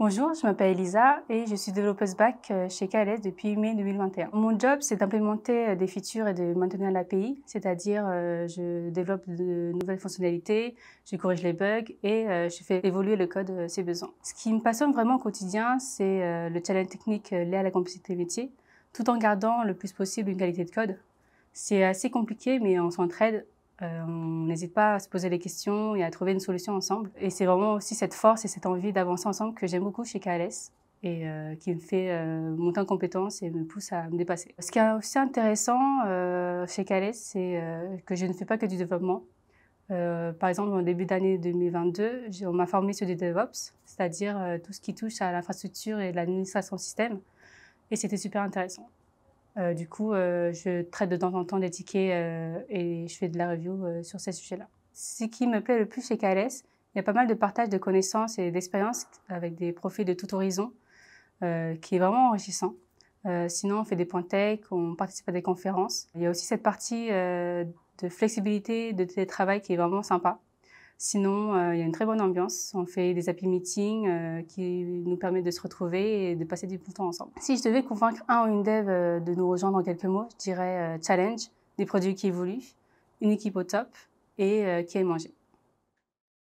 Bonjour, je m'appelle Elisa et je suis développeuse back euh, chez KLS depuis mai 2021. Mon job, c'est d'implémenter euh, des features et de maintenir l'API, c'est-à-dire euh, je développe de nouvelles fonctionnalités, je corrige les bugs et je fais évoluer le code si besoin. Ce qui me passionne vraiment au quotidien, c'est le challenge technique lié à la complexité métier, tout en gardant le plus possible une qualité de code. C'est assez compliqué, mais on s'entraide euh, on n'hésite pas à se poser les questions et à trouver une solution ensemble. Et c'est vraiment aussi cette force et cette envie d'avancer ensemble que j'aime beaucoup chez KLS et euh, qui me fait euh, monter en compétence et me pousse à me dépasser. Ce qui est aussi intéressant chez KLS, c'est que je ne fais pas que du développement. par exemple, au début d'année 2022, on m'a formé sur du DevOps, c'est-à-dire tout ce qui touche à l'infrastructure et l'administration système. Et c'était super intéressant. Euh, du coup, euh, je traite de temps en temps des tickets euh, et je fais de la review sur ces sujets-là. Ce qui me plaît le plus chez KLS, il y a pas mal de partage de connaissances et d'expériences avec des profils de tout horizon, qui est vraiment enrichissant. sinon, on fait des points tech, on participe à des conférences. Il y a aussi cette partie de flexibilité, de télétravail qui est vraiment sympa. Sinon, euh, il y a une très bonne ambiance. On fait des happy meetings euh, qui nous permettent de se retrouver et de passer du bon temps ensemble. Si je devais convaincre un ou une dev euh, de nous rejoindre en quelques mots, je dirais challenge, des produits qui évoluent, une équipe au top et qui aime manger.